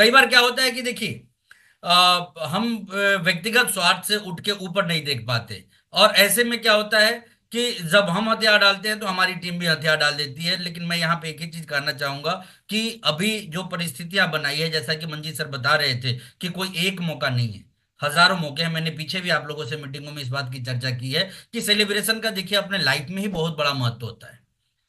कई बार क्या होता है कि देखिए हम व्यक्तिगत स्वार्थ से उठ के ऊपर नहीं देख पाते और ऐसे में क्या होता है कि जब हम हथियार डालते हैं तो हमारी टीम भी हथियार डाल देती है लेकिन मैं यहाँ पे एक ही चीज कहना चाहूंगा कि अभी जो परिस्थितियां बनाई है जैसा कि मंजीत सर बता रहे थे कि कोई एक मौका नहीं है हजारों मौके हैं मैंने पीछे भी आप लोगों से मीटिंगों में इस बात की चर्चा की है कि सेलिब्रेशन का देखिए अपने लाइफ में ही बहुत बड़ा महत्व होता है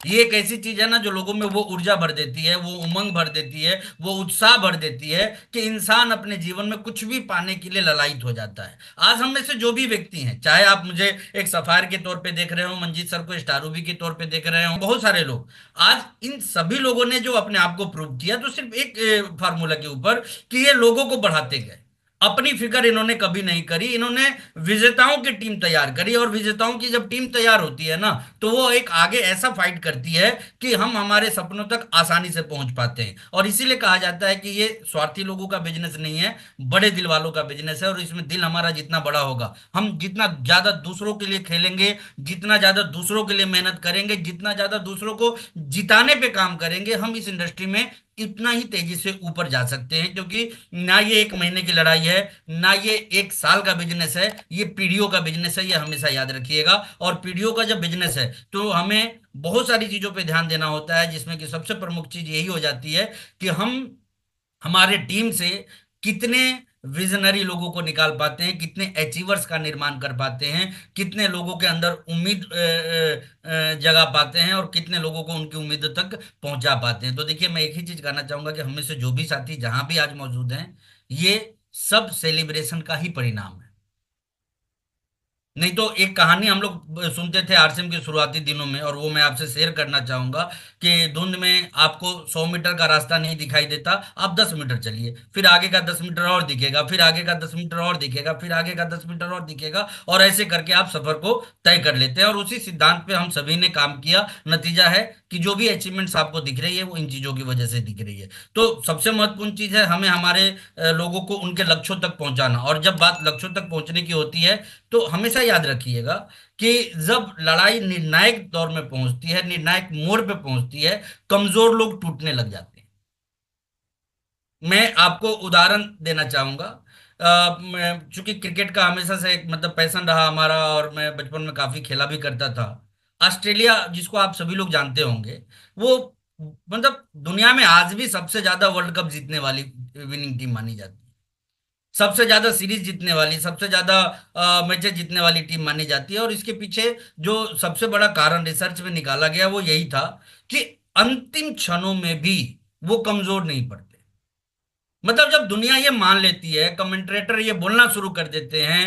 ये एक ऐसी चीज है ना जो लोगों में वो ऊर्जा भर देती है वो उमंग भर देती है वो उत्साह भर देती है कि इंसान अपने जीवन में कुछ भी पाने के लिए ललायित हो जाता है आज हम में से जो भी व्यक्ति हैं चाहे आप मुझे एक सफायर के तौर पे देख रहे हो मंजीत सर को स्टारूबी के तौर पे देख रहे हो बहुत सारे लोग आज इन सभी लोगों ने जो अपने आप को प्रूव किया तो सिर्फ एक फार्मूला के ऊपर कि ये लोगों को बढ़ाते गए अपनी फिक्र इन्होंने कभी नहीं करी इन्होंने विजेताओं की टीम तैयार करी और विजेताओं की जब टीम तैयार होती है ना तो वो एक आगे ऐसा फाइट करती है कि हम हमारे सपनों तक आसानी से पहुंच पाते हैं और इसीलिए कहा जाता है कि ये स्वार्थी लोगों का बिजनेस नहीं है बड़े दिल वालों का बिजनेस है और इसमें दिल हमारा जितना बड़ा होगा हम जितना ज्यादा दूसरों के लिए खेलेंगे जितना ज्यादा दूसरों के लिए मेहनत करेंगे जितना ज्यादा दूसरों को जिताने पर काम करेंगे हम इस इंडस्ट्री में इतना ही तेजी से ऊपर जा सकते हैं क्योंकि ना ये एक महीने की लड़ाई है ना ये एक साल का बिजनेस है ये पीढ़ियों का बिजनेस है ये हमेशा याद रखिएगा और पीढ़ियों का जब बिजनेस है तो हमें बहुत सारी चीजों पे ध्यान देना होता है जिसमें कि सबसे प्रमुख चीज यही हो जाती है कि हम हमारे टीम से कितने विजनरी लोगों को निकाल पाते हैं कितने अचीवर्स का निर्माण कर पाते हैं कितने लोगों के अंदर उम्मीद जगा पाते हैं और कितने लोगों को उनकी उम्मीद तक पहुंचा पाते हैं तो देखिए मैं एक ही चीज कहना चाहूंगा कि हमें से जो भी साथी जहां भी आज मौजूद हैं ये सब सेलिब्रेशन का ही परिणाम है नहीं तो एक कहानी हम लोग सुनते थे आरसीएम के शुरुआती दिनों में और वो मैं आपसे शेयर करना चाहूंगा कि धुंध में आपको 100 मीटर का रास्ता नहीं दिखाई देता आप 10 मीटर चलिए फिर आगे का 10 मीटर और दिखेगा फिर आगे का 10 मीटर और दिखेगा फिर आगे का 10 मीटर और दिखेगा और ऐसे करके आप सफर को तय कर लेते हैं और उसी सिद्धांत पे हम सभी ने काम किया नतीजा है कि जो भी अचीवमेंट्स आपको दिख रही है वो इन चीजों की वजह से दिख रही है तो सबसे महत्वपूर्ण चीज है हमें हमारे लोगों को उनके लक्ष्यों तक पहुंचाना और जब बात लक्ष्यों तक पहुंचने की होती है तो हमेशा हमेशा याद रखिएगा कि जब लड़ाई निर्णायक दौर में पहुंचती है निर्णायक मोड़ पे पहुंचती है कमजोर लोग टूटने लग जाते हैं मैं आपको उदाहरण देना चाहूंगा चूंकि क्रिकेट का हमेशा से मतलब पैसन रहा हमारा और मैं बचपन में काफी खेला भी करता था ऑस्ट्रेलिया जिसको आप सभी लोग जानते होंगे वो मतलब दुनिया में आज भी सबसे ज्यादा वर्ल्ड कप जीतने वाली विनिंग टीम मानी जाती है सबसे ज्यादा सीरीज जीतने वाली सबसे ज्यादा मैचेस जीतने वाली टीम मानी जाती है और इसके पीछे जो सबसे बड़ा कारण रिसर्च में निकाला गया वो यही था कि अंतिम क्षणों में भी वो कमजोर नहीं पड़ते मतलब जब दुनिया ये मान लेती है कमेंट्रेटर ये बोलना शुरू कर देते हैं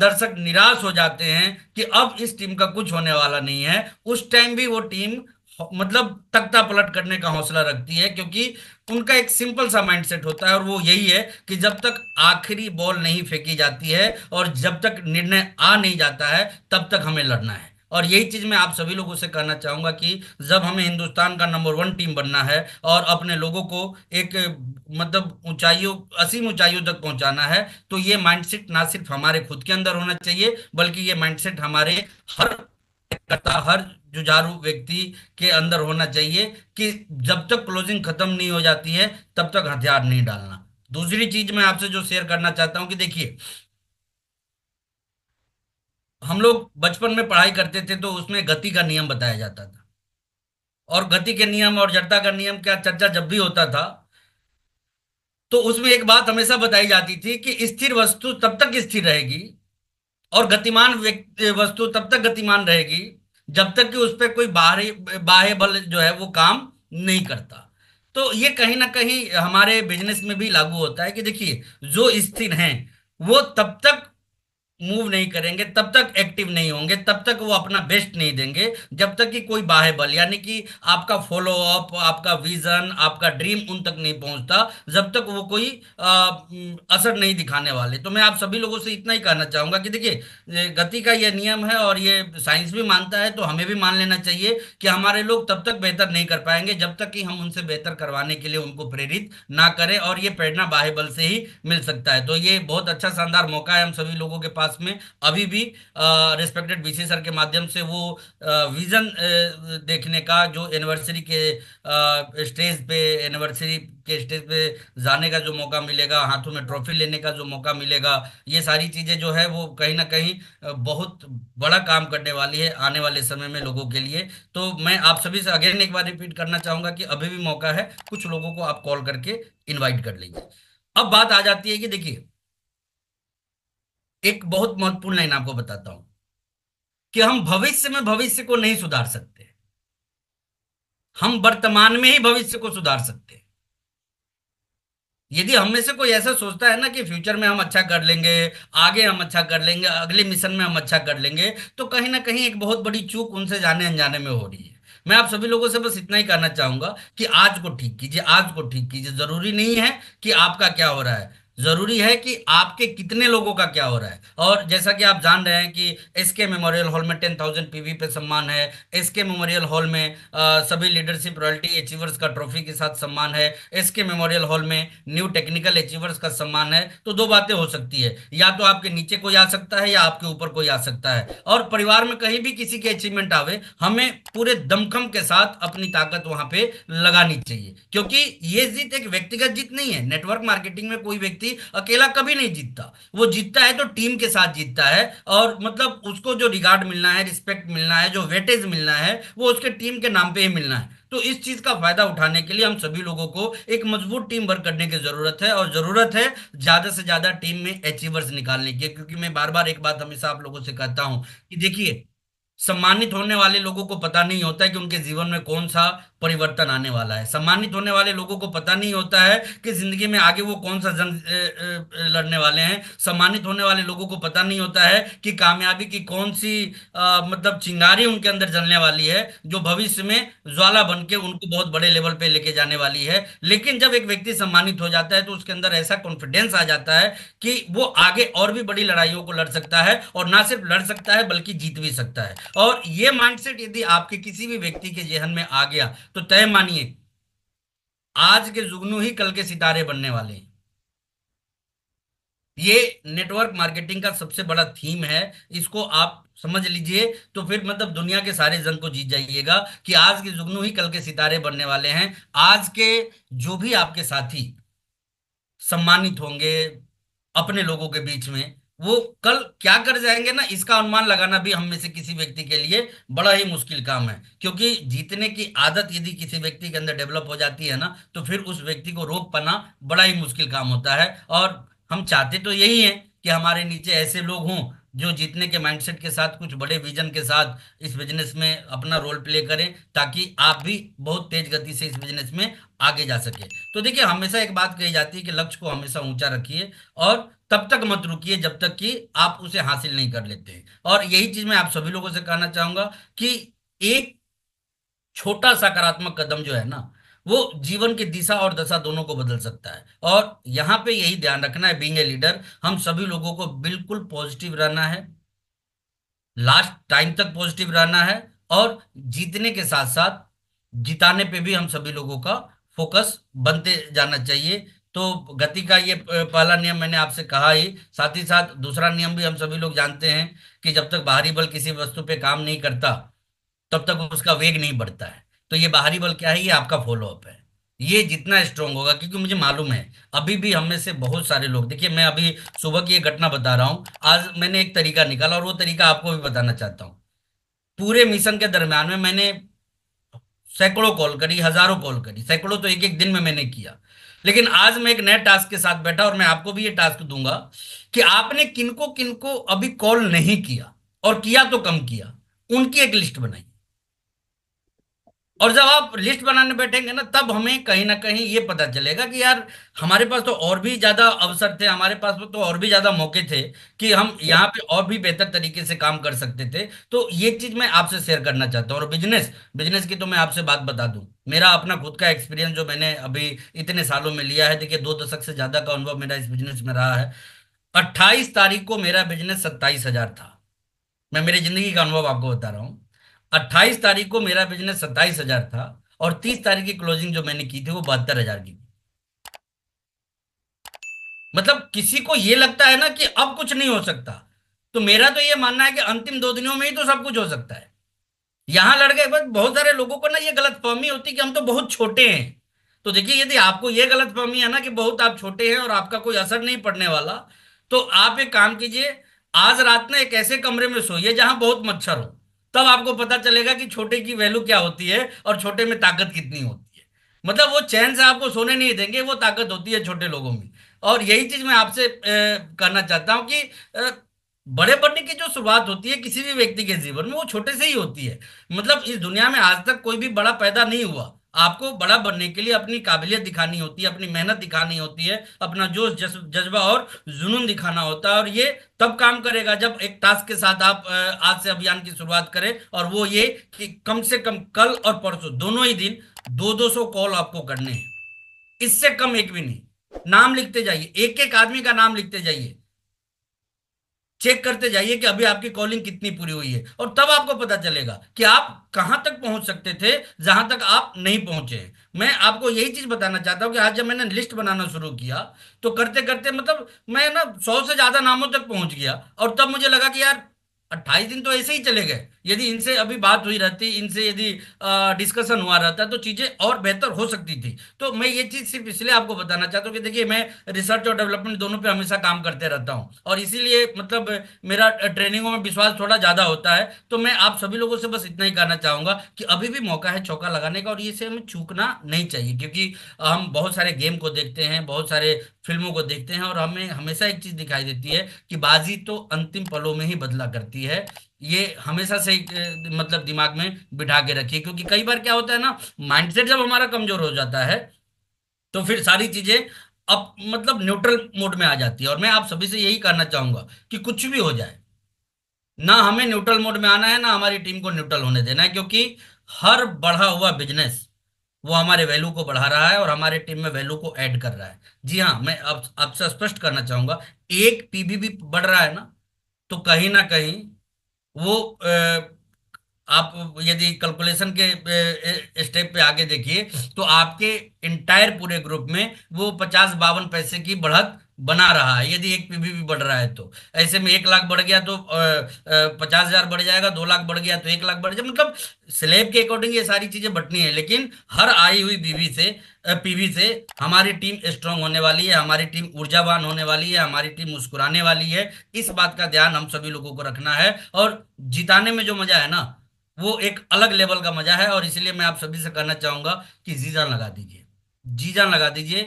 दर्शक निराश हो जाते हैं कि अब इस टीम का कुछ होने वाला नहीं है उस टाइम भी वो टीम मतलब तख्ता पलट करने का हौसला रखती है क्योंकि उनका एक सिंपल सा माइंडसेट होता है और वो यही है कि जब तक आखिरी बॉल नहीं फेंकी जाती है और जब तक निर्णय आ नहीं जाता है तब तक हमें लड़ना है और यही चीज़ मैं आप सभी लोगों से कहना चाहूंगा कि जब हमें हिंदुस्तान का नंबर वन टीम बनना है और अपने लोगों को एक मतलब ऊंचाइयों असीम ऊंचाइयों तक पहुंचाना है तो ये माइंडसेट ना सिर्फ हमारे खुद के अंदर होना चाहिए बल्कि ये माइंडसेट हमारे हर हर जुझारू व्यक्ति के अंदर होना चाहिए कि जब तक क्लोजिंग खत्म नहीं हो जाती है तब तक हथियार नहीं डालना दूसरी चीज मैं आपसे जो शेयर करना चाहता हूं कि देखिए हम लोग बचपन में पढ़ाई करते थे तो उसमें गति का नियम बताया जाता था और गति के नियम और जड़ता का नियम क्या चर्चा जब भी होता था तो उसमें एक बात हमेशा बताई जाती थी कि स्थिर वस्तु तब तक स्थिर रहेगी और गतिमान वस्तु तब तक गतिमान रहेगी जब तक कि उस पर कोई बाहरी बाह्य बल जो है वो काम नहीं करता तो ये कहीं ना कहीं हमारे बिजनेस में भी लागू होता है कि देखिए जो स्थिर हैं वो तब तक मूव नहीं करेंगे तब तक एक्टिव नहीं होंगे तब तक वो अपना बेस्ट नहीं देंगे जब तक कि कोई बाह्य बल यानी कि आपका फॉलो अप आपका विजन आपका ड्रीम उन तक नहीं पहुंचता जब तक वो कोई आ, असर नहीं दिखाने वाले तो मैं आप सभी लोगों से इतना ही कहना चाहूंगा कि देखिए गति का ये नियम है और ये साइंस भी मानता है तो हमें भी मान लेना चाहिए कि हमारे लोग तब तक बेहतर नहीं कर पाएंगे जब तक कि हम उनसे बेहतर करवाने के लिए उनको प्रेरित ना करें और ये प्रेरणा बाह्य बल से ही मिल सकता है तो ये बहुत अच्छा शानदार मौका है हम सभी लोगों के पास क्लास में अभी भी रिस्पेक्टेड बी सर के माध्यम से वो विजन देखने का जो एनिवर्सरी के स्टेज पे एनिवर्सरी के स्टेज पे जाने का जो मौका मिलेगा हाथों में ट्रॉफी लेने का जो मौका मिलेगा ये सारी चीजें जो है वो कहीं ना कहीं बहुत बड़ा काम करने वाली है आने वाले समय में लोगों के लिए तो मैं आप सभी से अगेन एक बार रिपीट करना चाहूंगा कि अभी भी मौका है कुछ लोगों को आप कॉल करके इन्वाइट कर लीजिए अब बात आ जाती है कि देखिए एक बहुत महत्वपूर्ण लाइन आपको बताता हूं कि हम भविष्य में भविष्य को नहीं सुधार सकते हम वर्तमान में ही भविष्य को सुधार सकते यदि हम में से कोई ऐसा सोचता है ना कि फ्यूचर में हम अच्छा कर लेंगे आगे हम अच्छा कर लेंगे अगले मिशन में हम अच्छा कर लेंगे तो कहीं ना कहीं एक बहुत बड़ी चूक उनसे जाने अनजाने में हो रही है मैं आप सभी लोगों से बस इतना ही कहना चाहूंगा कि आज को ठीक कीजिए आज को ठीक कीजिए जरूरी नहीं है कि आपका क्या हो रहा है जरूरी है कि आपके कितने लोगों का क्या हो रहा है और जैसा कि आप जान रहे हैं कि एसके मेमोरियल हॉल में टेन थाउजेंड पी पे सम्मान है एसके मेमोरियल हॉल में आ, सभी लीडरशिप रॉयल्टी अचीवर्स का ट्रॉफी के साथ सम्मान है एसके मेमोरियल हॉल में न्यू टेक्निकल अचीवर्स का सम्मान है तो दो बातें हो सकती है या तो आपके नीचे कोई आ सकता है या आपके ऊपर कोई आ सकता है और परिवार में कहीं भी किसी के अचीवमेंट आवे हमें पूरे दमखम के साथ अपनी ताकत वहां पर लगानी चाहिए क्योंकि ये जीत एक व्यक्तिगत जीत नहीं है नेटवर्क मार्केटिंग में कोई व्यक्ति व्यक्ति अकेला कभी नहीं जीतता वो जीतता है तो टीम के साथ जीतता है और मतलब उसको जो रिगार्ड मिलना है रिस्पेक्ट मिलना है जो वेटेज मिलना है वो उसके टीम के नाम पे ही मिलना है तो इस चीज का फायदा उठाने के लिए हम सभी लोगों को एक मजबूत टीम वर्क करने की जरूरत है और जरूरत है ज्यादा से ज्यादा टीम में अचीवर्स निकालने की क्योंकि मैं बार बार एक बात हमेशा आप लोगों से कहता हूं कि देखिए सम्मानित होने वाले लोगों को पता नहीं होता है कि उनके जीवन में कौन सा परिवर्तन आने वाला है सम्मानित होने वाले लोगों को पता नहीं होता है कि जिंदगी में आगे वो कौन सा जंग लड़ने वाले हैं सम्मानित होने वाले लोगों को पता नहीं होता है कि कामयाबी की कौन सी आ, मतलब चिंगारी उनके अंदर जलने वाली है जो भविष्य में ज्वाला बन के उनको बहुत बड़े लेवल पे लेके जाने वाली है लेकिन जब एक व्यक्ति सम्मानित हो जाता है तो उसके अंदर ऐसा कॉन्फिडेंस आ जाता है कि वो आगे और भी बड़ी लड़ाइयों को लड़ सकता है और ना सिर्फ लड़ सकता है बल्कि जीत भी सकता है और ये माइंड यदि आपके किसी भी व्यक्ति के जेहन में आ गया तो तय मानिए आज के जुगनू ही कल के सितारे बनने वाले हैं ये नेटवर्क मार्केटिंग का सबसे बड़ा थीम है इसको आप समझ लीजिए तो फिर मतलब दुनिया के सारे जन को जीत जाइएगा कि आज के जुगनू ही कल के सितारे बनने वाले हैं आज के जो भी आपके साथी सम्मानित होंगे अपने लोगों के बीच में वो कल क्या कर जाएंगे ना इसका अनुमान लगाना भी हम में से किसी व्यक्ति के लिए बड़ा ही मुश्किल काम है क्योंकि जीतने की आदत यदि किसी व्यक्ति के अंदर डेवलप हो जाती है ना तो फिर उस व्यक्ति को रोक पाना बड़ा ही मुश्किल काम होता है और हम चाहते तो यही है कि हमारे नीचे ऐसे लोग हों जो जीतने के माइंडसेट के साथ कुछ बड़े विजन के साथ इस बिजनेस में अपना रोल प्ले करें ताकि आप भी बहुत तेज गति से इस बिजनेस में आगे जा सके तो देखिए हमेशा एक बात कही जाती है कि लक्ष्य को हमेशा ऊंचा रखिए और तब तक मत रुकिए जब तक कि आप उसे हासिल नहीं कर लेते हैं और यही चीज मैं आप सभी लोगों से कहना चाहूंगा कि एक छोटा सकारात्मक कदम जो है ना वो जीवन की दिशा और दशा दोनों को बदल सकता है और यहां पे यही ध्यान रखना है बींग ए लीडर हम सभी लोगों को बिल्कुल पॉजिटिव रहना है लास्ट टाइम तक पॉजिटिव रहना है और जीतने के साथ साथ जिताने पे भी हम सभी लोगों का फोकस बनते जाना चाहिए तो गति का ये पहला नियम मैंने आपसे कहा ही साथ ही साथ दूसरा नियम भी हम सभी लोग जानते हैं कि जब तक बाहरी बल किसी वस्तु पे काम नहीं करता तब तक उसका वेग नहीं बढ़ता है तो ये बाहरी बल क्या है ये आपका फॉलोअप है ये जितना स्ट्रोंग होगा क्योंकि मुझे मालूम है अभी भी हमें से बहुत सारे लोग देखिए मैं अभी सुबह की ये घटना बता रहा हूँ आज मैंने एक तरीका निकाला और वो तरीका आपको भी बताना चाहता हूँ पूरे मिशन के दरम्यान में मैंने सैकड़ों कॉल करी हजारों कॉल करी सैकड़ों तो एक एक दिन में मैंने किया लेकिन आज मैं एक नए टास्क के साथ बैठा और मैं आपको भी ये टास्क दूंगा कि आपने किनको किनको अभी कॉल नहीं किया और किया तो कम किया उनकी एक लिस्ट बनाई और जब आप लिस्ट बनाने बैठेंगे ना तब हमें कहीं ना कहीं ये पता चलेगा कि यार हमारे पास तो और भी ज्यादा अवसर थे हमारे पास तो और भी ज्यादा मौके थे कि हम यहाँ पे और भी बेहतर तरीके से काम कर सकते थे तो ये चीज मैं आपसे शेयर करना चाहता हूँ और बिजनेस बिजनेस की तो मैं आपसे बात बता दूं मेरा अपना खुद का एक्सपीरियंस जो मैंने अभी इतने सालों में लिया है देखिए दो दशक से ज्यादा का अनुभव मेरा इस बिजनेस में रहा है अट्ठाईस तारीख को मेरा बिजनेस सत्ताईस हजार था मैं मेरी जिंदगी का अनुभव आपको बता रहा हूँ अट्ठाईस तारीख को मेरा बिजनेस सत्ताईस हजार था और तीस तारीख की क्लोजिंग जो मैंने की थी वो बहत्तर हजार की मतलब किसी को ये लगता है ना कि अब कुछ नहीं हो सकता तो मेरा तो ये मानना है कि अंतिम दो दिनों में ही तो सब कुछ हो सकता है यहां लड़ गए बहुत सारे लोगों को ना ये गलत फहमी होती कि हम तो बहुत छोटे हैं तो देखिए यदि आपको ये गलत फहमी है ना कि बहुत आप छोटे हैं और आपका कोई असर नहीं पड़ने वाला तो आप एक काम कीजिए आज रात ना एक ऐसे कमरे में सोइए जहां बहुत मच्छर हो तब आपको पता चलेगा कि छोटे की वैल्यू क्या होती है और छोटे में ताकत कितनी होती है मतलब वो चैन से आपको सोने नहीं देंगे वो ताकत होती है छोटे लोगों में और यही चीज मैं आपसे कहना चाहता हूँ कि बड़े बनने की जो शुरुआत होती है किसी भी व्यक्ति के जीवन में वो छोटे से ही होती है मतलब इस दुनिया में आज तक कोई भी बड़ा पैदा नहीं हुआ आपको बड़ा बनने के लिए अपनी काबिलियत दिखानी होती है अपनी मेहनत दिखानी होती है अपना जोश जज्बा और जुनून दिखाना होता है और ये तब काम करेगा जब एक टास्क के साथ आप आज से अभियान की शुरुआत करें और वो ये कि कम से कम कल और परसों दोनों ही दिन दो दो सौ कॉल आपको करने हैं इससे कम एक भी नहीं नाम लिखते जाइए एक एक आदमी का नाम लिखते जाइए चेक करते जाइए कि अभी आपकी कॉलिंग कितनी पूरी हुई है और तब आपको पता चलेगा कि आप कहाँ तक पहुंच सकते थे जहां तक आप नहीं पहुंचे मैं आपको यही चीज बताना चाहता हूं कि आज जब मैंने लिस्ट बनाना शुरू किया तो करते करते मतलब मैं ना सौ से ज्यादा नामों तक पहुंच गया और तब मुझे लगा कि यार अट्ठाईस दिन तो ऐसे ही चले गए यदि इनसे अभी बात हुई रहती इनसे यदि डिस्कशन हुआ रहता तो चीज़ें और बेहतर हो सकती थी तो मैं ये चीज़ सिर्फ इसलिए आपको बताना चाहता हूँ कि देखिए मैं रिसर्च और डेवलपमेंट दोनों पे हमेशा काम करते रहता हूँ और इसीलिए मतलब मेरा ट्रेनिंगों में विश्वास थोड़ा ज़्यादा होता है तो मैं आप सभी लोगों से बस इतना ही कहना चाहूंगा कि अभी भी मौका है चौका लगाने का और इसे हमें चूकना नहीं चाहिए क्योंकि हम बहुत सारे गेम को देखते हैं बहुत सारे फिल्मों को देखते हैं और हमें हमेशा एक चीज़ दिखाई देती है कि बाजी तो अंतिम पलों में ही बदला करती है ये हमेशा से मतलब दिमाग में बिठा के रखिए क्योंकि कई बार क्या होता है ना माइंडसेट जब हमारा कमजोर हो जाता है तो फिर सारी चीजें अब मतलब न्यूट्रल मोड में आ जाती है और मैं आप सभी से यही कहना चाहूंगा कि कुछ भी हो जाए ना हमें न्यूट्रल मोड में आना है ना हमारी टीम को न्यूट्रल होने देना है क्योंकि हर बढ़ा हुआ बिजनेस वो हमारे वैल्यू को बढ़ा रहा है और हमारे टीम में वैल्यू को ऐड कर रहा है जी हाँ मैं आप, आपसे स्पष्ट करना चाहूंगा एक पीबीबी बढ़ रहा है ना तो कहीं ना कहीं वो आप यदि कैलकुलेशन के स्टेप पे आगे देखिए तो आपके इंटायर पूरे ग्रुप में वो पचास बावन पैसे की बढ़त बना रहा है यदि एक पीबी भी बढ़ रहा है तो ऐसे में एक लाख बढ़ गया तो पचास हजार बढ़ जाएगा दो लाख बढ़ गया तो एक लाख बढ़ जाएगा मतलब स्लेब के अकॉर्डिंग ये सारी चीजें बटनी है लेकिन हर आई हुई बीवी से पीवी से हमारी टीम स्ट्रांग होने वाली है हमारी टीम ऊर्जावान होने वाली है हमारी टीम मुस्कुराने वाली है इस बात का ध्यान हम सभी लोगों को रखना है और जिताने में जो मजा है ना वो एक अलग लेवल का मजा है और इसलिए मैं आप सभी से कहना चाहूंगा कि जीजा लगा दीजिए जी जान लगा दीजिए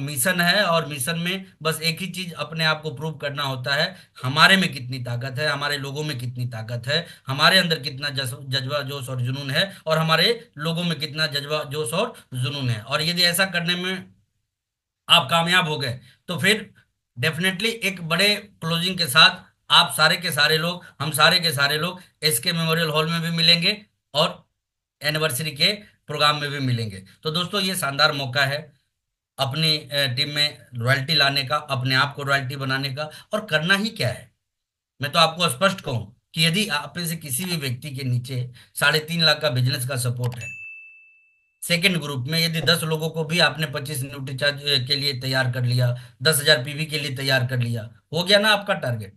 मिशन है और मिशन में बस एक ही चीज अपने आप को प्रूव करना होता है हमारे में कितनी ताकत है हमारे लोगों में कितनी ताकत है हमारे अंदर कितना जज्बा जोश और जुनून है और हमारे लोगों में कितना जज्बा जोश और जुनून है और यदि ऐसा करने में आप कामयाब हो गए तो फिर डेफिनेटली एक बड़े क्लोजिंग के साथ आप सारे के सारे लोग हम सारे के सारे लोग एस के मेमोरियल हॉल में भी मिलेंगे और एनिवर्सरी के प्रोग्राम में भी मिलेंगे तो दोस्तों ये शानदार मौका है अपनी टीम में रॉयल्टी लाने का अपने आप को रॉयल्टी बनाने का और करना ही क्या है मैं तो आपको स्पष्ट कहूं कि यदि आप में से किसी भी व्यक्ति के नीचे साढ़े तीन लाख का बिजनेस का सपोर्ट है सेकेंड ग्रुप में यदि दस लोगों को भी आपने पच्चीस न्यूट्री चार्ज के लिए तैयार कर लिया दस हजार पीवी के लिए तैयार कर लिया हो गया ना आपका टारगेट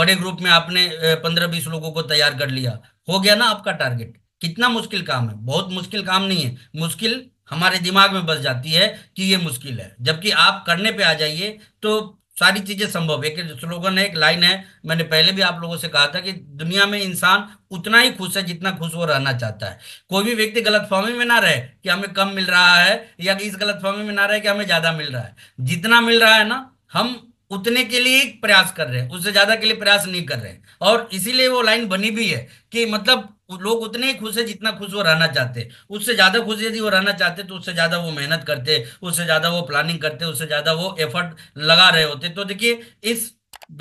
बड़े ग्रुप में आपने पंद्रह बीस लोगों को तैयार कर लिया हो गया ना आपका टारगेट कितना मुश्किल काम है बहुत मुश्किल काम नहीं है मुश्किल हमारे दिमाग में बस जाती है कि ये मुश्किल है जबकि आप करने पे आ जाइए तो सारी चीजें संभव एक स्लोगन है एक लाइन है मैंने पहले भी आप लोगों से कहा था कि दुनिया में इंसान उतना ही खुश है जितना खुश वो रहना चाहता है कोई भी व्यक्ति गलत फॉर्मी में ना रहे कि हमें कम मिल रहा है या इस गलत फॉर्मी में ना रहे कि हमें ज्यादा मिल रहा है जितना मिल रहा है ना हम उतने के लिए प्रयास कर रहे हैं उससे ज्यादा के लिए प्रयास नहीं कर रहे हैं और इसीलिए वो लाइन बनी भी है कि मतलब लोग उतने ही खुश है जितना खुश वो रहना चाहते उससे ज्यादा खुश यदि वो रहना चाहते तो उससे ज्यादा वो मेहनत करते उससे ज्यादा वो प्लानिंग करते उससे ज्यादा वो एफर्ट लगा रहे होते तो देखिए इस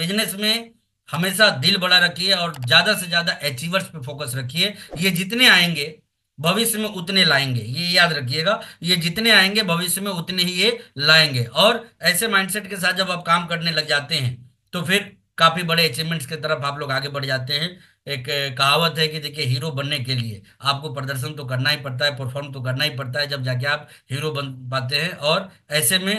बिजनेस में हमेशा दिल बड़ा रखिए और ज्यादा से ज्यादा अचीवर्स पे फोकस रखिए ये जितने आएंगे भविष्य में उतने लाएंगे ये याद रखिएगा ये जितने आएंगे भविष्य में उतने ही ये लाएंगे और ऐसे माइंडसेट के साथ जब आप काम करने लग जाते हैं तो फिर काफ़ी बड़े अचीवमेंट्स की तरफ आप लोग आगे बढ़ जाते हैं एक कहावत है कि देखिए हीरो बनने के लिए आपको प्रदर्शन तो करना ही पड़ता है परफॉर्म तो करना ही पड़ता है जब जाके आप हीरो बन पाते हैं और ऐसे में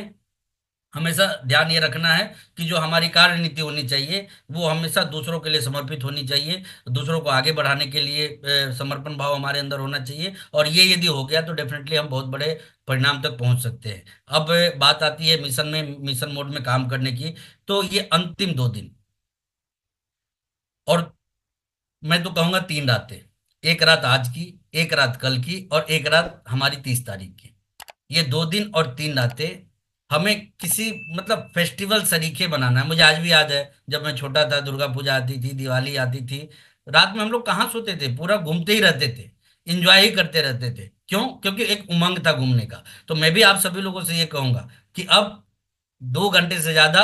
हमेशा ध्यान ये रखना है कि जो हमारी कार्यनीति होनी चाहिए वो हमेशा दूसरों के लिए समर्पित होनी चाहिए दूसरों को आगे बढ़ाने के लिए समर्पण भाव हमारे अंदर होना चाहिए और ये यदि हो गया तो डेफिनेटली हम बहुत बड़े परिणाम तक पहुंच सकते हैं अब बात आती है मिशन में मिशन मोड में काम करने की तो ये अंतिम दो दिन और मैं तो कहूंगा तीन रातें एक रात आज की एक रात कल की और एक रात हमारी तीस तारीख की ये दो दिन और तीन रातें हमें किसी मतलब फेस्टिवल सरीखे बनाना है मुझे आज भी याद है जब मैं छोटा था दुर्गा पूजा आती थी दिवाली आती थी रात में हम लोग कहाँ सोते थे पूरा घूमते ही रहते थे इंजॉय ही करते रहते थे क्यों क्योंकि एक उमंग था घूमने का तो मैं भी आप सभी लोगों से ये कहूंगा कि अब दो घंटे से ज़्यादा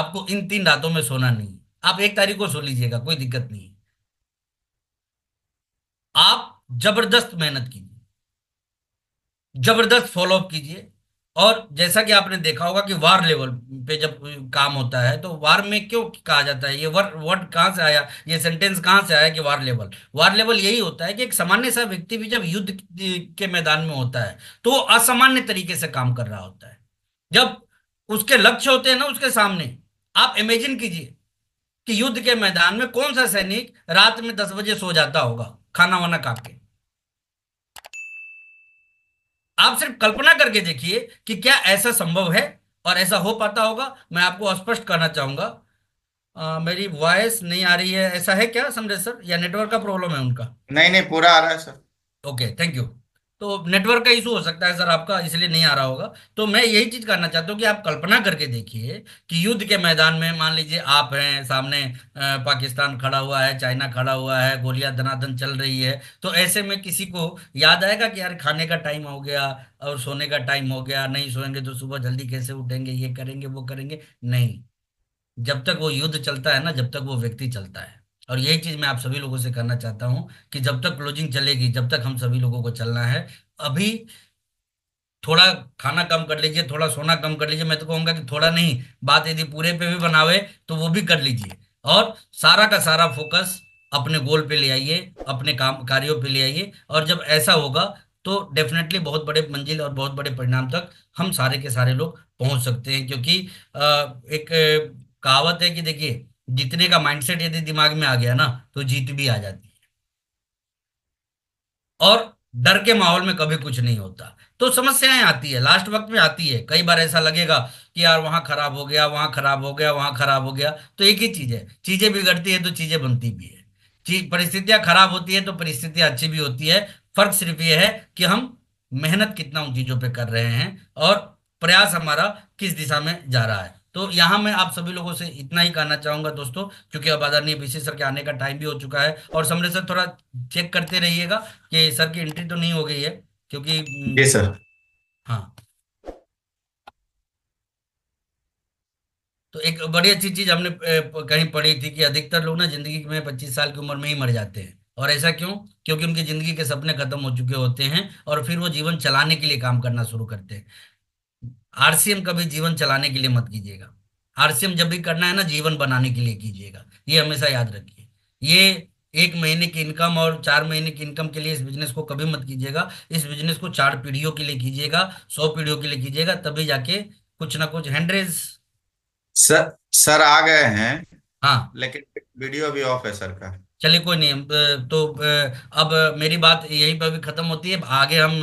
आपको इन तीन रातों में सोना नहीं आप एक तारीख को सो लीजिएगा कोई दिक्कत नहीं आप जबरदस्त मेहनत कीजिए जबरदस्त फॉलोअप कीजिए और जैसा कि आपने देखा होगा कि वार लेवल पे जब काम होता है तो वार में क्यों कहा जाता है ये वर वर्ड कहां से आया ये सेंटेंस कहां से आया कि वार लेवल वार लेवल यही होता है कि एक सामान्य सा व्यक्ति भी जब युद्ध के मैदान में होता है तो वो असामान्य तरीके से काम कर रहा होता है जब उसके लक्ष्य होते हैं ना उसके सामने आप इमेजिन कीजिए कि युद्ध के मैदान में कौन सा सैनिक रात में दस बजे सो जाता होगा खाना वाना खा के आप सिर्फ कल्पना करके देखिए कि क्या ऐसा संभव है और ऐसा हो पाता होगा मैं आपको स्पष्ट करना चाहूंगा आ, मेरी वॉइस नहीं आ रही है ऐसा है क्या समझे सर या नेटवर्क का प्रॉब्लम है उनका नहीं नहीं पूरा आ रहा है सर ओके थैंक यू तो नेटवर्क का इशू हो सकता है सर आपका इसलिए नहीं आ रहा होगा तो मैं यही चीज करना चाहता हूँ कि आप कल्पना करके देखिए कि युद्ध के मैदान में मान लीजिए आप हैं सामने पाकिस्तान खड़ा हुआ है चाइना खड़ा हुआ है गोलियां धनाधन चल रही है तो ऐसे में किसी को याद आएगा कि यार खाने का टाइम हो गया और सोने का टाइम हो गया नहीं सोएंगे तो सुबह जल्दी कैसे उठेंगे ये करेंगे वो करेंगे नहीं जब तक वो युद्ध चलता है ना जब तक वो व्यक्ति चलता है और यही चीज मैं आप सभी लोगों से करना चाहता हूं कि जब तक क्लोजिंग चलेगी जब तक हम सभी लोगों को चलना है अभी थोड़ा खाना कम कर लीजिए थोड़ा सोना कम कर लीजिए मैं तो कहूंगा कि थोड़ा नहीं बात यदि पूरे पे भी बनावे तो वो भी कर लीजिए और सारा का सारा फोकस अपने गोल पे ले आइए अपने काम कार्यों पे ले आइए और जब ऐसा होगा तो डेफिनेटली बहुत बड़े मंजिल और बहुत बड़े परिणाम तक हम सारे के सारे लोग पहुंच सकते हैं क्योंकि एक कहावत है कि देखिए जीतने का माइंडसेट यदि दिमाग में आ गया ना तो जीत भी आ जाती है और डर के माहौल में कभी कुछ नहीं होता तो समस्याएं आती है लास्ट वक्त में आती है कई बार ऐसा लगेगा कि यार वहां खराब हो गया वहां खराब हो गया वहां खराब हो गया तो एक ही चीज है चीजें बिगड़ती है तो चीजें बनती भी है परिस्थितियां खराब होती है तो परिस्थितियां अच्छी भी होती है फर्क सिर्फ ये है कि हम मेहनत कितना उन चीजों पर कर रहे हैं और प्रयास हमारा किस दिशा में जा रहा है तो यहाँ मैं आप सभी लोगों से इतना ही कहना चाहूंगा दोस्तों क्योंकि अब आदरणीय बीसी सर के आने का टाइम भी हो चुका है और समरे सर थोड़ा चेक करते रहिएगा कि सर की एंट्री तो नहीं हो गई है क्योंकि हम्म, सर हाँ तो एक बड़ी अच्छी चीज हमने कहीं पढ़ी थी कि अधिकतर लोग ना जिंदगी में पच्चीस साल की उम्र में ही मर जाते हैं और ऐसा क्यों क्योंकि उनकी जिंदगी के सपने खत्म हो चुके होते हैं और फिर वो जीवन चलाने के लिए काम करना शुरू करते हैं आरसीएम कभी जीवन चलाने के लिए मत कीजिएगा आरसीएम जब भी करना है ना जीवन बनाने के लिए कीजिएगा ये हमेशा याद रखिए ये एक महीने की इनकम और चार महीने की इनकम के लिए इस बिजनेस को कभी मत कीजिएगा इस बिजनेस को चार पीढ़ियों के लिए कीजिएगा सौ पीढ़ियों के लिए कीजिएगा तभी जाके कुछ ना कुछ हैंड्रेज सर सर आ गए हैं हाँ लेकिन वीडियो भी ऑफ है सर का चलिए कोई नहीं तो अब मेरी बात यहीं पर भी खत्म होती है आगे हम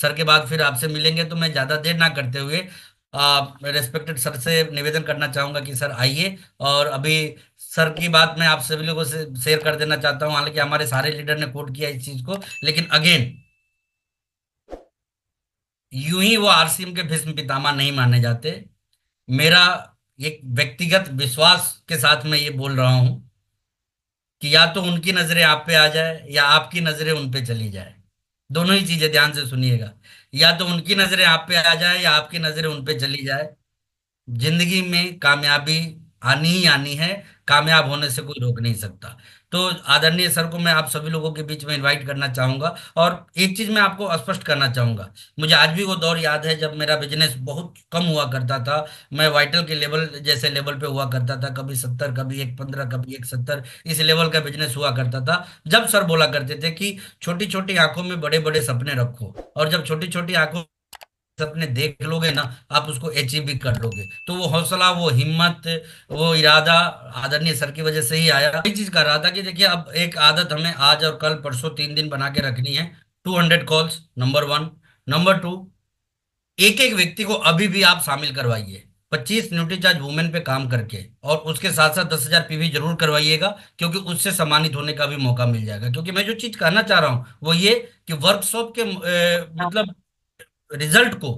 सर के बाद फिर आपसे मिलेंगे तो मैं ज़्यादा देर ना करते हुए रेस्पेक्टेड सर से निवेदन करना चाहूंगा कि सर आइए और अभी सर की बात मैं आप सभी लोगों से शेयर कर देना चाहता हूँ हालांकि हमारे सारे लीडर ने कोट किया इस चीज़ को लेकिन अगेन यूं ही वो आरसीएम के भीष्म पितामा नहीं माने जाते मेरा एक व्यक्तिगत विश्वास के साथ मैं ये बोल रहा हूं कि या तो उनकी नजरें आप पे आ जाए या आपकी नजरें उन पे चली जाए दोनों ही चीजें ध्यान से सुनिएगा या तो उनकी नजरें आप पे आ जाए या आपकी नजरें उन पे चली जाए जिंदगी में कामयाबी आनी ही आनी है कामयाब होने से कोई रोक नहीं सकता तो आदरणीय सर को मैं आप सभी लोगों के बीच में इन्वाइट करना चाहूँगा और एक चीज़ मैं आपको स्पष्ट करना चाहूंगा मुझे आज भी वो दौर याद है जब मेरा बिजनेस बहुत कम हुआ करता था मैं वाइटल के लेवल जैसे लेवल पे हुआ करता था कभी सत्तर कभी एक पंद्रह कभी एक सत्तर इस लेवल का बिजनेस हुआ करता था जब सर बोला करते थे कि छोटी छोटी आंखों में बड़े बड़े सपने रखो और जब छोटी छोटी आंखों सपने देख लोगे ना आप उसको अचीव भी कर लोगे तो वो हौसला वो हिम्मत वो इरादा आदरणीय सर की वजह से ही आया एक चीज कर रहा था कि देखिए अब एक आदत हमें आज और कल परसों तीन दिन बना के रखनी है two hundred calls number one number two एक एक व्यक्ति को अभी भी आप शामिल करवाइए पच्चीस न्यूटी चार्ज वुमेन पे काम करके और उसके साथ साथ दस हजार पीवी जरूर करवाइएगा क्योंकि उससे सम्मानित होने का भी मौका मिल जाएगा क्योंकि मैं जो चीज कहना चाह रहा हूँ वो ये कि वर्कशॉप के ए, मतलब रिजल्ट को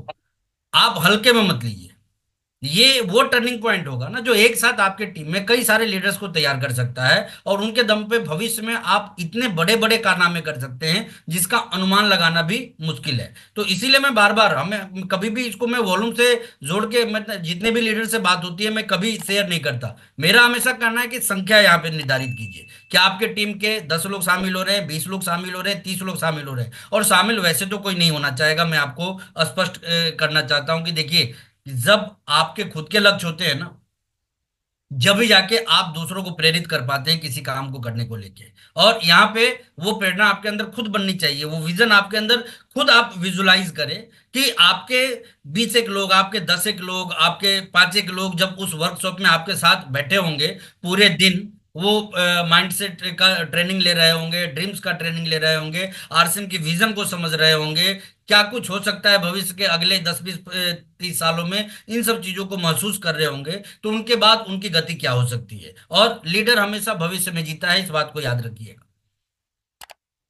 आप हल्के में मत लीजिए ये वो टर्निंग पॉइंट होगा ना जो एक साथ आपके टीम में कई सारे लीडर्स को तैयार कर सकता है और उनके दम पे भविष्य में आप इतने बड़े बड़े कारनामे कर सकते हैं जिसका अनुमान लगाना भी मुश्किल है तो इसीलिए मैं बार बार हमें कभी भी इसको मैं वॉल्यूम से जोड़ के मैं जितने भी लीडर से बात होती है मैं कभी शेयर नहीं करता मेरा हमेशा कहना है कि संख्या यहाँ पे निर्धारित कीजिए क्या आपके टीम के दस लोग शामिल हो रहे हैं बीस लोग शामिल हो रहे हैं तीस लोग शामिल हो रहे हैं और शामिल वैसे तो कोई नहीं होना चाहेगा मैं आपको स्पष्ट करना चाहता हूँ कि देखिए जब आपके खुद के लक्ष्य होते हैं ना जब ही जाके आप दूसरों को प्रेरित कर पाते हैं किसी काम को करने को लेके और यहाँ पे वो प्रेरणा आपके अंदर खुद बननी चाहिए वो विजन आपके अंदर खुद आप विजुलाइज करें कि आपके बीस एक लोग आपके दस एक लोग आपके पांच एक लोग जब उस वर्कशॉप में आपके साथ बैठे होंगे पूरे दिन वो माइंडसेट uh, का ट्रेनिंग ले रहे होंगे ड्रीम्स का ट्रेनिंग ले रहे होंगे आरसीएम की विजन को समझ रहे होंगे क्या कुछ हो सकता है भविष्य के अगले दस बीस तीस सालों में इन सब चीजों को महसूस कर रहे होंगे तो उनके बाद उनकी गति क्या हो सकती है और लीडर हमेशा भविष्य में जीता है इस बात को याद रखिएगा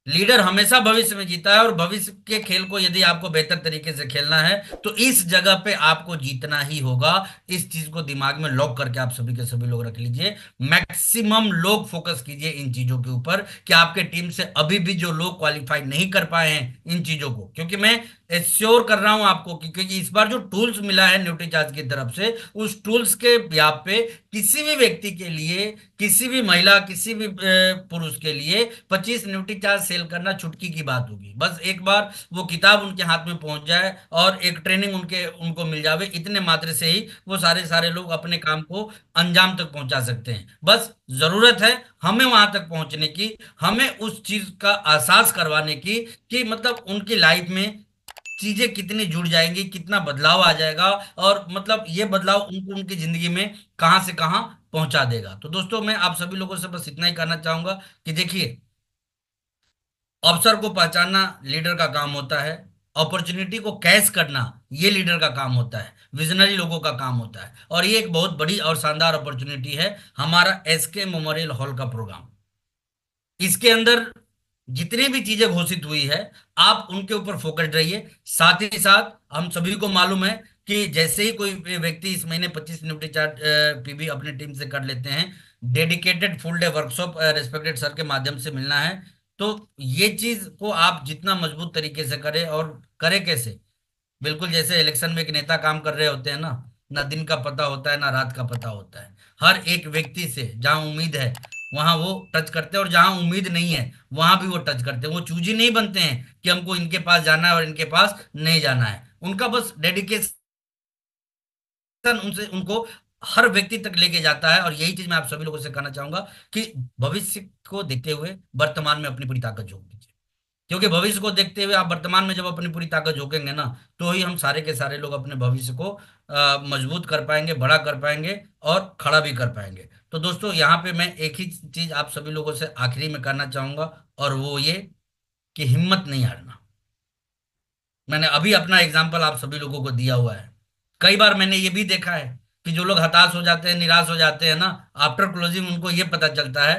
लीडर हमेशा भविष्य में जीता है और भविष्य के खेल को यदि आपको बेहतर तरीके से खेलना है तो इस जगह पे आपको जीतना ही होगा इस चीज को दिमाग में लॉक करके आप सभी के सभी लोग रख लीजिए मैक्सिमम लोग फोकस कीजिए इन चीजों के ऊपर कि आपके टीम से अभी भी जो लोग क्वालिफाई नहीं कर पाए हैं इन चीजों को क्योंकि मैं एश्योर कर रहा हूं आपको कि क्योंकि इस बार जो टूल्स मिला है न्यूट्री चार्ज की तरफ से उस टूल्स के व्याप पे किसी भी व्यक्ति के लिए किसी भी महिला किसी भी पुरुष के लिए 25 न्यूट्री चार्ज सेल करना छुटकी की बात होगी बस एक बार वो किताब उनके हाथ में पहुंच जाए और एक ट्रेनिंग उनके उनको मिल जावे इतने मात्र से ही वो सारे सारे लोग अपने काम को अंजाम तक पहुंचा सकते हैं बस जरूरत है हमें वहां तक पहुंचने की हमें उस चीज का एहसास करवाने की कि मतलब उनकी लाइफ में चीजें कितनी जुड़ जाएंगी कितना बदलाव आ जाएगा और मतलब ये बदलाव उनको उनकी जिंदगी में कहां से कहां पहुंचा देगा तो दोस्तों मैं आप सभी लोगों से बस इतना ही कहना चाहूंगा कि देखिए अवसर को पहचानना लीडर का काम होता है अपॉर्चुनिटी को कैश करना ये लीडर का काम होता है विजनरी लोगों का काम होता है और ये एक बहुत बड़ी और शानदार अपॉर्चुनिटी है हमारा एसके मेमोरियल हॉल का प्रोग्राम इसके अंदर जितने भी चीजें घोषित हुई है आप उनके ऊपर फोकस रहिए साथ ही साथ हम सभी को मालूम है कि जैसे ही कोई व्यक्ति इस महीने 25 निफ्टी चार्ट पीबी अपने टीम से कर लेते हैं dedicated full day workshop respected sir के माध्यम से मिलना है तो ये चीज को आप जितना मजबूत तरीके से करें और करें कैसे बिल्कुल जैसे इलेक्शन में एक नेता काम कर रहे होते हैं ना ना दिन का पता होता है ना रात का पता होता है हर एक व्यक्ति से जहां उम्मीद है वहां वो टच करते हैं और जहां उम्मीद नहीं है वहां भी वो टच करते हैं वो चूजी नहीं बनते हैं कि हमको इनके पास जाना है और इनके पास नहीं जाना है उनका बस डेडिकेशन उनसे उनको हर व्यक्ति तक लेके जाता है और यही चीज मैं आप सभी लोगों से कहना चाहूंगा कि भविष्य को देखते हुए वर्तमान में अपनी पूरी ताकत झोंक दीजिए क्योंकि भविष्य को देखते हुए आप वर्तमान में जब अपनी पूरी ताकत झोंकेंगे ना तो ही हम सारे के सारे लोग अपने भविष्य को मजबूत कर पाएंगे बड़ा कर पाएंगे और खड़ा भी कर पाएंगे तो दोस्तों यहाँ पे मैं एक ही चीज आप सभी लोगों से आखिरी में करना चाहूंगा और वो ये कि हिम्मत नहीं हारना मैंने अभी अपना एग्जाम्पल आप सभी लोगों को दिया हुआ है कई बार मैंने ये भी देखा है कि जो लोग हताश हो जाते हैं निराश हो जाते हैं ना आफ्टर क्लोजिंग उनको ये पता चलता है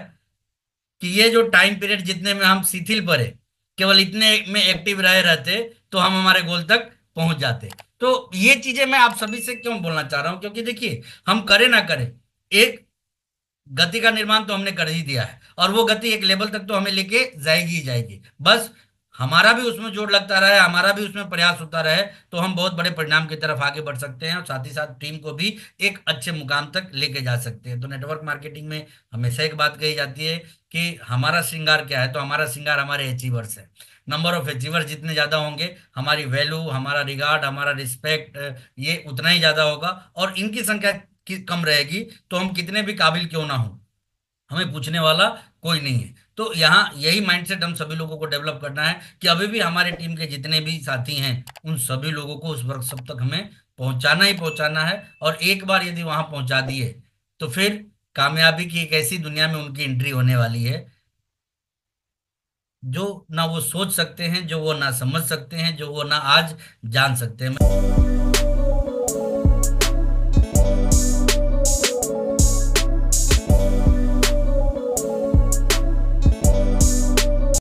कि ये जो टाइम पीरियड जितने में हम शिथिल पड़े केवल इतने में एक्टिव रहे रहते तो हम हमारे गोल तक पहुंच जाते तो ये चीजें मैं आप सभी से क्यों बोलना चाह रहा हूं क्योंकि देखिए हम करें ना करें एक गति का निर्माण तो हमने कर ही दिया है और वो गति एक लेवल तक तो हमें लेके जाएगी ही जाएगी बस हमारा भी उसमें जोर लगता रहे हमारा भी उसमें प्रयास होता रहे तो हम बहुत बड़े परिणाम की तरफ आगे बढ़ सकते हैं और साथ ही साथ टीम को भी एक अच्छे मुकाम तक लेके जा सकते हैं तो नेटवर्क मार्केटिंग में हमेशा एक बात कही जाती है कि हमारा श्रृंगार क्या है तो हमारा श्रृंगार हमारे अचीवर्स है नंबर ऑफ अचीवर जितने ज़्यादा होंगे हमारी वैल्यू हमारा रिगार्ड हमारा रिस्पेक्ट ये उतना ही ज़्यादा होगा और इनकी संख्या कम रहेगी तो हम कितने भी काबिल क्यों ना हो हमें पूछने वाला कोई नहीं है तो यहाँ यही माइंडसेट हम सभी लोगों को डेवलप करना है कि अभी भी हमारे टीम के जितने भी साथी हैं उन सभी लोगों को उस वर्कशॉप तक हमें पहुंचाना ही पहुंचाना है और एक बार यदि वहां पहुंचा दिए तो फिर कामयाबी की एक ऐसी दुनिया में उनकी एंट्री होने वाली है जो ना वो सोच सकते हैं जो वो ना समझ सकते हैं जो वो ना आज जान सकते हैं